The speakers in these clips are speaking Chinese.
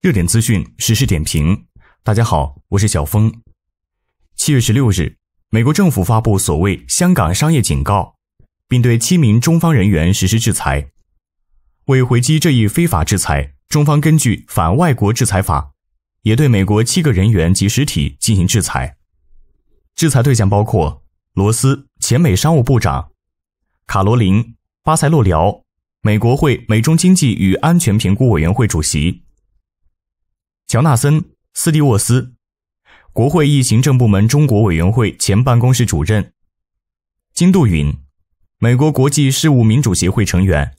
热点资讯，实时点评。大家好，我是小峰。七月十六日，美国政府发布所谓香港商业警告，并对七名中方人员实施制裁。为回击这一非法制裁，中方根据《反外国制裁法》，也对美国七个人员及实体进行制裁。制裁对象包括罗斯，前美商务部长卡罗琳·巴塞洛辽、美国会美中经济与安全评估委员会主席。乔纳森·斯蒂沃斯，国会议行政部门中国委员会前办公室主任，金杜云，美国国际事务民主协会成员，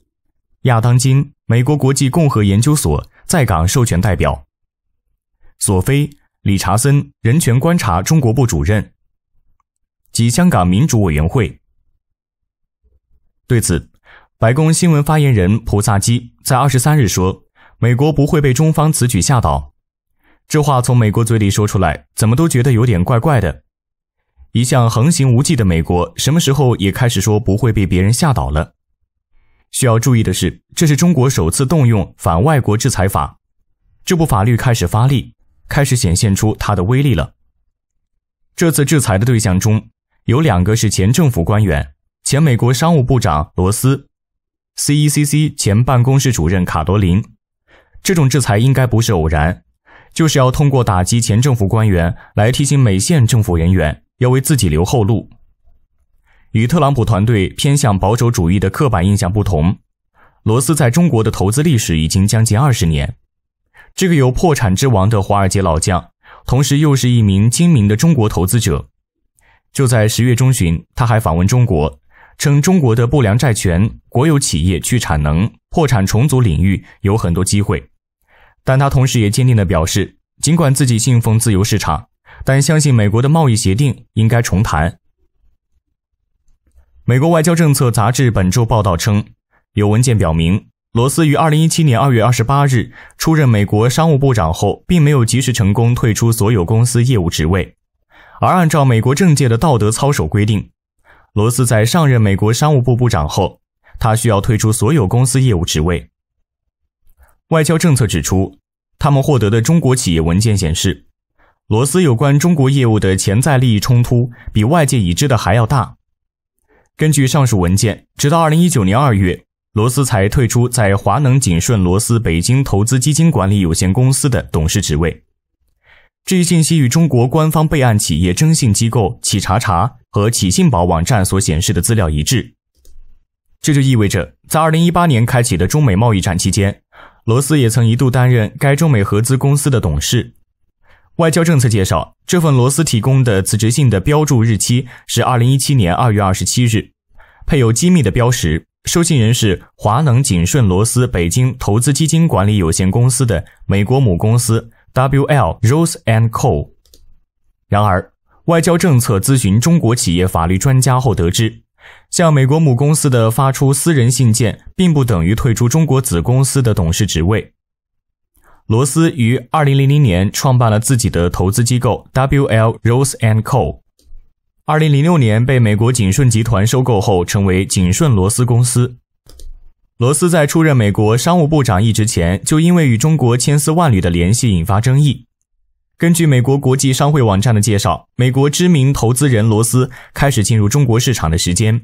亚当金，美国国际共和研究所在港授权代表，索菲·理查森，人权观察中国部主任，及香港民主委员会。对此，白宫新闻发言人普萨基在二十三日说：“美国不会被中方此举吓倒。”这话从美国嘴里说出来，怎么都觉得有点怪怪的。一向横行无忌的美国，什么时候也开始说不会被别人吓倒了？需要注意的是，这是中国首次动用反外国制裁法，这部法律开始发力，开始显现出它的威力了。这次制裁的对象中有两个是前政府官员，前美国商务部长罗斯，CECC 前办公室主任卡罗琳。这种制裁应该不是偶然。就是要通过打击前政府官员，来提醒美县政府人员要为自己留后路。与特朗普团队偏向保守主义的刻板印象不同，罗斯在中国的投资历史已经将近二十年。这个有“破产之王”的华尔街老将，同时又是一名精明的中国投资者。就在十月中旬，他还访问中国，称中国的不良债权、国有企业去产能、破产重组领域有很多机会。但他同时也坚定的表示，尽管自己信奉自由市场，但相信美国的贸易协定应该重谈。美国外交政策杂志本周报道称，有文件表明，罗斯于二零一七年二月二十八日出任美国商务部长后，并没有及时成功退出所有公司业务职位。而按照美国政界的道德操守规定，罗斯在上任美国商务部部长后，他需要退出所有公司业务职位。外交政策指出，他们获得的中国企业文件显示，罗斯有关中国业务的潜在利益冲突比外界已知的还要大。根据上述文件，直到二零一九年二月，罗斯才退出在华能锦顺罗斯北京投资基金管理有限公司的董事职位。这一信息与中国官方备案企业征信机构企查查和企信宝网站所显示的资料一致。这就意味着，在二零一八年开启的中美贸易战期间。罗斯也曾一度担任该中美合资公司的董事。外交政策介绍，这份罗斯提供的辞职信的标注日期是二零一七年二月二十七日，配有机密的标识，收信人是华能锦顺罗斯北京投资基金管理有限公司的美国母公司 W L Rose and Co。然而，外交政策咨询中国企业法律专家后得知。向美国母公司的发出私人信件，并不等于退出中国子公司的董事职位。罗斯于2000年创办了自己的投资机构 W.L. Rose and Co.，2006 年被美国景顺集团收购后，成为景顺罗斯公司。罗斯在出任美国商务部长一职前，就因为与中国千丝万缕的联系引发争议。根据美国国际商会网站的介绍，美国知名投资人罗斯开始进入中国市场的时间，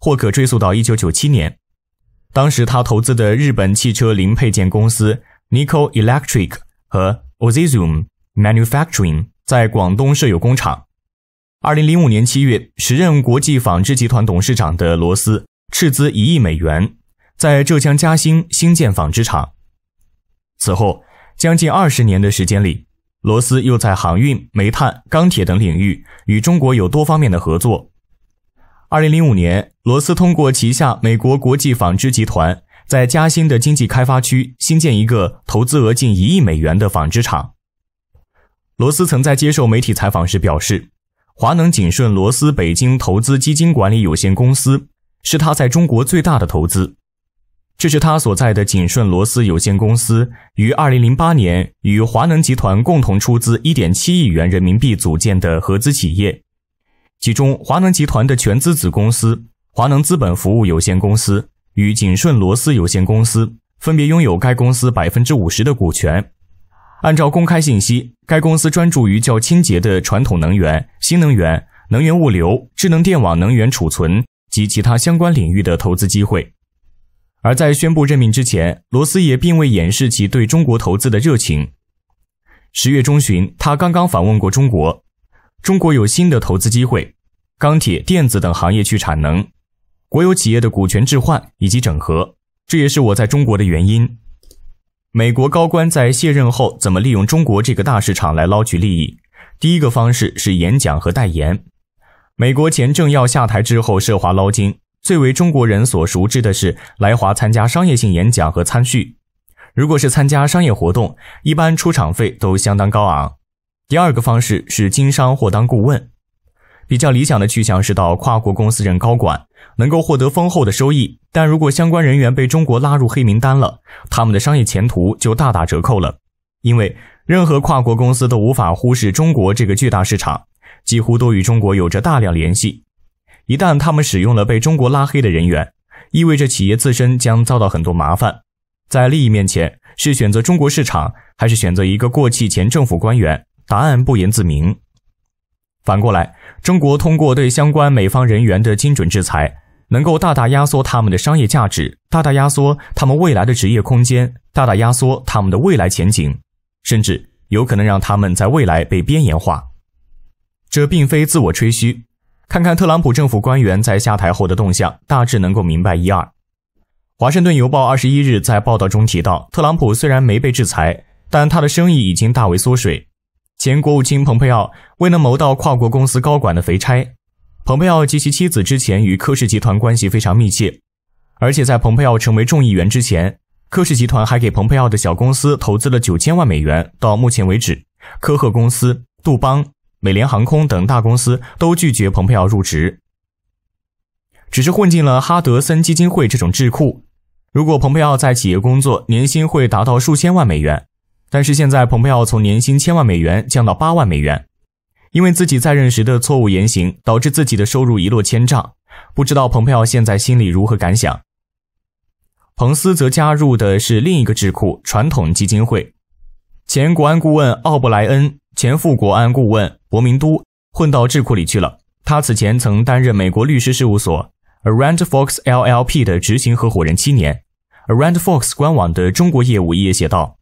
或可追溯到1997年。当时他投资的日本汽车零配件公司 Nico Electric 和 Ozium Manufacturing 在广东设有工厂。2005年7月，时任国际纺织集团董事长的罗斯斥资1亿美元，在浙江嘉兴新建纺织厂。此后，将近20年的时间里。罗斯又在航运、煤炭、钢铁等领域与中国有多方面的合作。二零零五年，罗斯通过旗下美国国际纺织集团，在嘉兴的经济开发区新建一个投资额近一亿美元的纺织厂。罗斯曾在接受媒体采访时表示：“华能锦顺罗斯北京投资基金管理有限公司是他在中国最大的投资。”这是他所在的景顺罗斯有限公司于二零零八年与华能集团共同出资一点七亿元人民币组建的合资企业，其中华能集团的全资子公司华能资本服务有限公司与景顺罗斯有限公司分别拥有该公司百分之五十的股权。按照公开信息，该公司专注于较清洁的传统能源、新能源、能源物流、智能电网、能源储存及其他相关领域的投资机会。而在宣布任命之前，罗斯也并未掩饰其对中国投资的热情。十月中旬，他刚刚访问过中国，中国有新的投资机会，钢铁、电子等行业去产能，国有企业的股权置换以及整合，这也是我在中国的原因。美国高官在卸任后怎么利用中国这个大市场来捞取利益？第一个方式是演讲和代言。美国前政要下台之后涉华捞金。最为中国人所熟知的是来华参加商业性演讲和参叙。如果是参加商业活动，一般出场费都相当高昂。第二个方式是经商或当顾问，比较理想的去向是到跨国公司任高管，能够获得丰厚的收益。但如果相关人员被中国拉入黑名单了，他们的商业前途就大打折扣了，因为任何跨国公司都无法忽视中国这个巨大市场，几乎都与中国有着大量联系。一旦他们使用了被中国拉黑的人员，意味着企业自身将遭到很多麻烦。在利益面前，是选择中国市场，还是选择一个过气前政府官员？答案不言自明。反过来，中国通过对相关美方人员的精准制裁，能够大大压缩他们的商业价值，大大压缩他们未来的职业空间，大大压缩他们的未来前景，甚至有可能让他们在未来被边缘化。这并非自我吹嘘。看看特朗普政府官员在下台后的动向，大致能够明白一二。《华盛顿邮报》二十一日在报道中提到，特朗普虽然没被制裁，但他的生意已经大为缩水。前国务卿蓬佩奥未能谋到跨国公司高管的肥差。蓬佩奥及其妻子之前与科氏集团关系非常密切，而且在蓬佩奥成为众议员之前，科氏集团还给蓬佩奥的小公司投资了九千万美元。到目前为止，科赫公司、杜邦。美联航空等大公司都拒绝蓬佩奥入职，只是混进了哈德森基金会这种智库。如果蓬佩奥在企业工作，年薪会达到数千万美元，但是现在蓬佩奥从年薪千万美元降到八万美元，因为自己在任时的错误言行，导致自己的收入一落千丈。不知道蓬佩奥现在心里如何感想。彭斯则加入的是另一个智库——传统基金会，前国安顾问奥布莱恩。前富国安顾问伯明都混到智库里去了。他此前曾担任美国律师事务所 Arand Fox LLP 的执行合伙人七年。Arand Fox 官网的中国业务页写道：“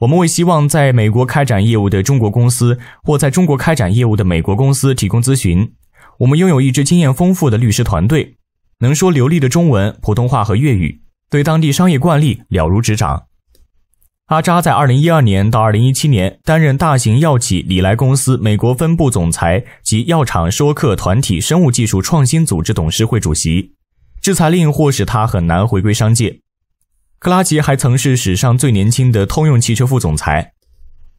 我们为希望在美国开展业务的中国公司或在中国开展业务的美国公司提供咨询。我们拥有一支经验丰富的律师团队，能说流利的中文、普通话和粤语，对当地商业惯例了如指掌。”阿扎在2012年到2017年担任大型药企礼来公司美国分部总裁及药厂说客团体生物技术创新组织董事会主席。制裁令或使他很难回归商界。克拉奇还曾是史上最年轻的通用汽车副总裁。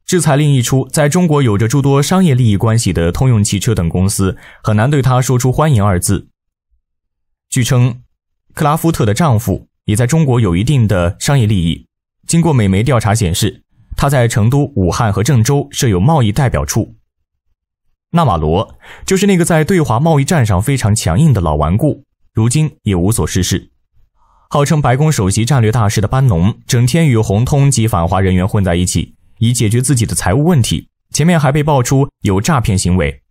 制裁令一出，在中国有着诸多商业利益关系的通用汽车等公司很难对他说出欢迎二字。据称，克拉夫特的丈夫也在中国有一定的商业利益。经过美媒调查，显示他在成都、武汉和郑州设有贸易代表处。纳瓦罗就是那个在对华贸易战上非常强硬的老顽固，如今也无所事事。号称白宫首席战略大师的班农，整天与红通及反华人员混在一起，以解决自己的财务问题。前面还被爆出有诈骗行为。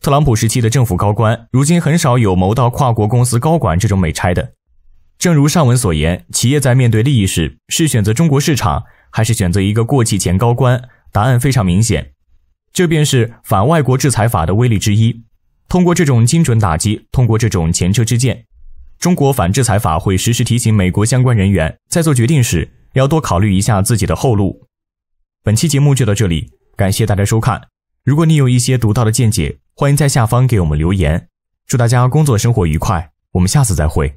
特朗普时期的政府高官，如今很少有谋到跨国公司高管这种美差的。正如上文所言，企业在面对利益时，是选择中国市场，还是选择一个过气前高官？答案非常明显。这便是反外国制裁法的威力之一。通过这种精准打击，通过这种前车之鉴，中国反制裁法会时时提醒美国相关人员，在做决定时要多考虑一下自己的后路。本期节目就到这里，感谢大家收看。如果你有一些独到的见解，欢迎在下方给我们留言。祝大家工作生活愉快，我们下次再会。